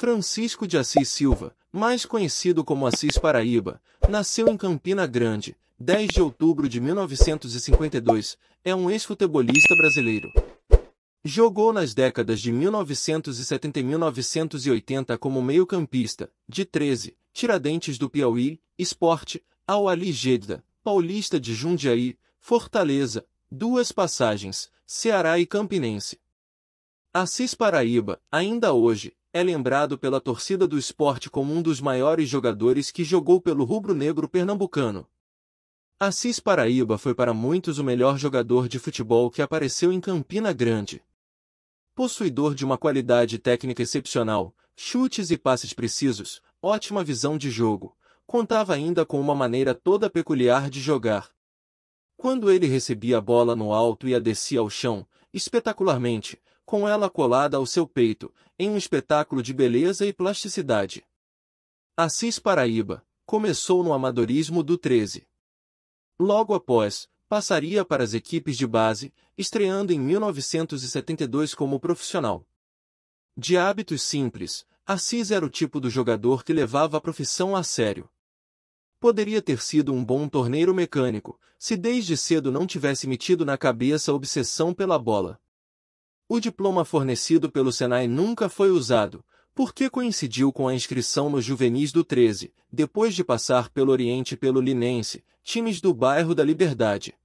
Francisco de Assis Silva, mais conhecido como Assis Paraíba, nasceu em Campina Grande, 10 de outubro de 1952, é um ex-futebolista brasileiro. Jogou nas décadas de 1970 e 1980 como meio-campista, de 13, Tiradentes do Piauí, Esporte, ao Ali Paulista de Jundiaí, Fortaleza, duas passagens, Ceará e Campinense. Assis Paraíba, ainda hoje, é lembrado pela torcida do esporte como um dos maiores jogadores que jogou pelo rubro-negro pernambucano. Assis Paraíba foi para muitos o melhor jogador de futebol que apareceu em Campina Grande. Possuidor de uma qualidade técnica excepcional, chutes e passes precisos, ótima visão de jogo, contava ainda com uma maneira toda peculiar de jogar. Quando ele recebia a bola no alto e a descia ao chão, espetacularmente, com ela colada ao seu peito, em um espetáculo de beleza e plasticidade. Assis Paraíba começou no amadorismo do 13. Logo após, passaria para as equipes de base, estreando em 1972 como profissional. De hábitos simples, Assis era o tipo do jogador que levava a profissão a sério. Poderia ter sido um bom torneiro mecânico, se desde cedo não tivesse metido na cabeça a obsessão pela bola. O diploma fornecido pelo Senai nunca foi usado, porque coincidiu com a inscrição no Juvenis do 13, depois de passar pelo Oriente e pelo Linense, times do bairro da Liberdade.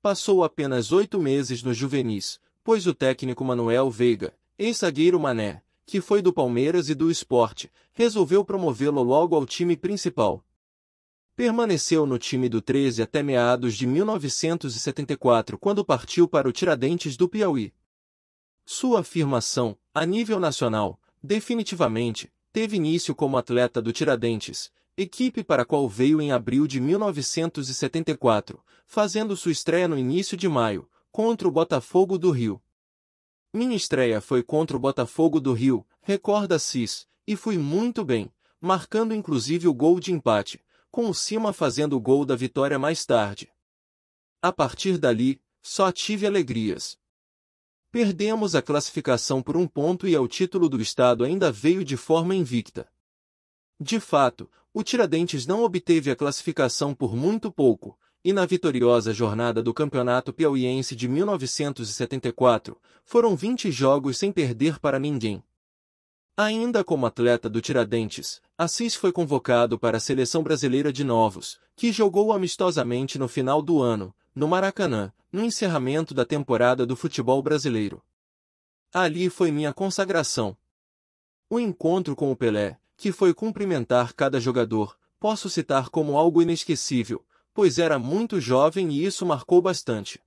Passou apenas oito meses no Juvenis, pois o técnico Manuel Veiga, ex-zagueiro Mané, que foi do Palmeiras e do Esporte, resolveu promovê-lo logo ao time principal. Permaneceu no time do 13 até meados de 1974, quando partiu para o Tiradentes do Piauí. Sua afirmação, a nível nacional, definitivamente, teve início como atleta do Tiradentes, equipe para a qual veio em abril de 1974, fazendo sua estreia no início de maio, contra o Botafogo do Rio. Minha estreia foi contra o Botafogo do Rio, recorda Cis, e fui muito bem, marcando inclusive o gol de empate, com o Cima fazendo o gol da vitória mais tarde. A partir dali, só tive alegrias. Perdemos a classificação por um ponto e ao título do Estado ainda veio de forma invicta. De fato, o Tiradentes não obteve a classificação por muito pouco, e na vitoriosa jornada do Campeonato Piauiense de 1974, foram 20 jogos sem perder para ninguém. Ainda como atleta do Tiradentes, Assis foi convocado para a Seleção Brasileira de Novos, que jogou amistosamente no final do ano, no Maracanã, no encerramento da temporada do futebol brasileiro. Ali foi minha consagração. O encontro com o Pelé, que foi cumprimentar cada jogador, posso citar como algo inesquecível, pois era muito jovem e isso marcou bastante.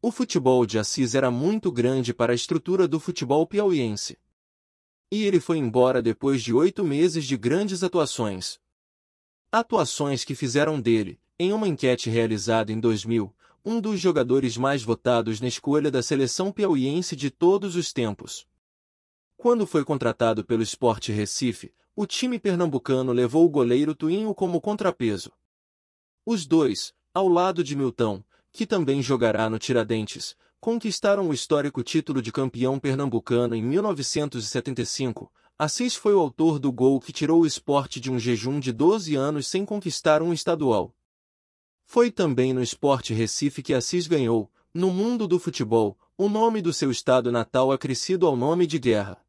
O futebol de Assis era muito grande para a estrutura do futebol piauiense. E ele foi embora depois de oito meses de grandes atuações. Atuações que fizeram dele, em uma enquete realizada em 2000, um dos jogadores mais votados na escolha da seleção piauiense de todos os tempos. Quando foi contratado pelo Sport Recife, o time pernambucano levou o goleiro Tuinho como contrapeso. Os dois, ao lado de Milton, que também jogará no Tiradentes, conquistaram o histórico título de campeão pernambucano em 1975. Assis foi o autor do gol que tirou o esporte de um jejum de 12 anos sem conquistar um estadual. Foi também no Esporte Recife que Assis ganhou, no mundo do futebol, o nome do seu estado natal acrescido ao nome de guerra.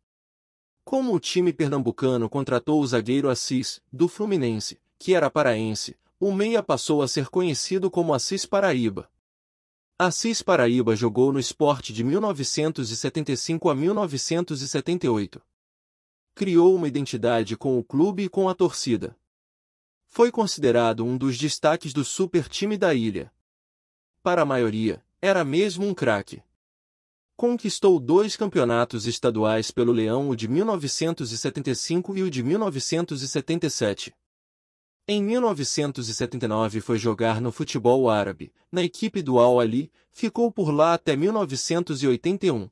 Como o time pernambucano contratou o zagueiro Assis, do Fluminense, que era paraense, o meia passou a ser conhecido como Assis Paraíba. Assis Paraíba jogou no esporte de 1975 a 1978. Criou uma identidade com o clube e com a torcida foi considerado um dos destaques do super time da ilha. Para a maioria, era mesmo um craque. Conquistou dois campeonatos estaduais pelo Leão, o de 1975 e o de 1977. Em 1979 foi jogar no futebol árabe, na equipe do Al-Ali, ficou por lá até 1981.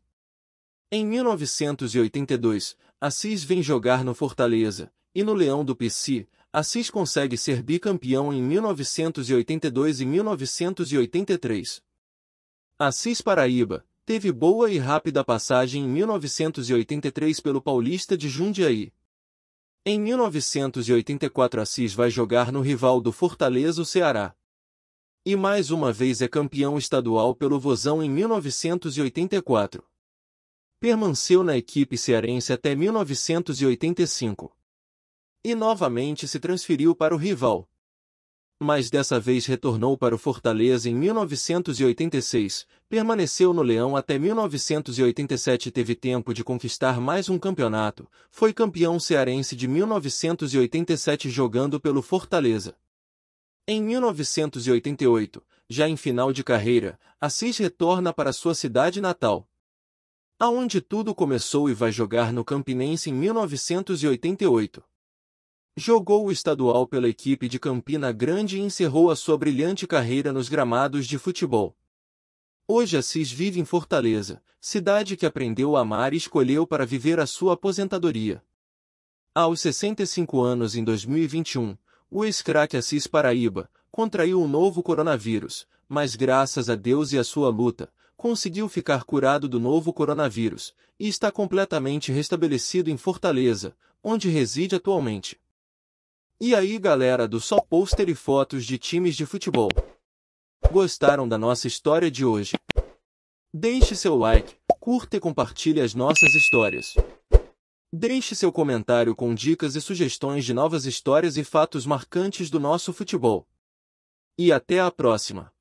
Em 1982, Assis vem jogar no Fortaleza, e no Leão do PC, Assis consegue ser bicampeão em 1982 e 1983. Assis Paraíba teve boa e rápida passagem em 1983 pelo Paulista de Jundiaí. Em 1984 Assis vai jogar no rival do Fortaleza o Ceará. E mais uma vez é campeão estadual pelo Vozão em 1984. Permaneceu na equipe cearense até 1985 e novamente se transferiu para o rival. Mas dessa vez retornou para o Fortaleza em 1986, permaneceu no Leão até 1987 e teve tempo de conquistar mais um campeonato, foi campeão cearense de 1987 jogando pelo Fortaleza. Em 1988, já em final de carreira, Assis retorna para sua cidade natal, aonde tudo começou e vai jogar no Campinense em 1988. Jogou o estadual pela equipe de Campina Grande e encerrou a sua brilhante carreira nos gramados de futebol. Hoje Assis vive em Fortaleza, cidade que aprendeu a amar e escolheu para viver a sua aposentadoria. Aos 65 anos em 2021, o ex-craque Assis Paraíba contraiu o um novo coronavírus, mas graças a Deus e à sua luta, conseguiu ficar curado do novo coronavírus e está completamente restabelecido em Fortaleza, onde reside atualmente. E aí galera do Só Poster e Fotos de Times de Futebol. Gostaram da nossa história de hoje? Deixe seu like, curta e compartilhe as nossas histórias. Deixe seu comentário com dicas e sugestões de novas histórias e fatos marcantes do nosso futebol. E até a próxima!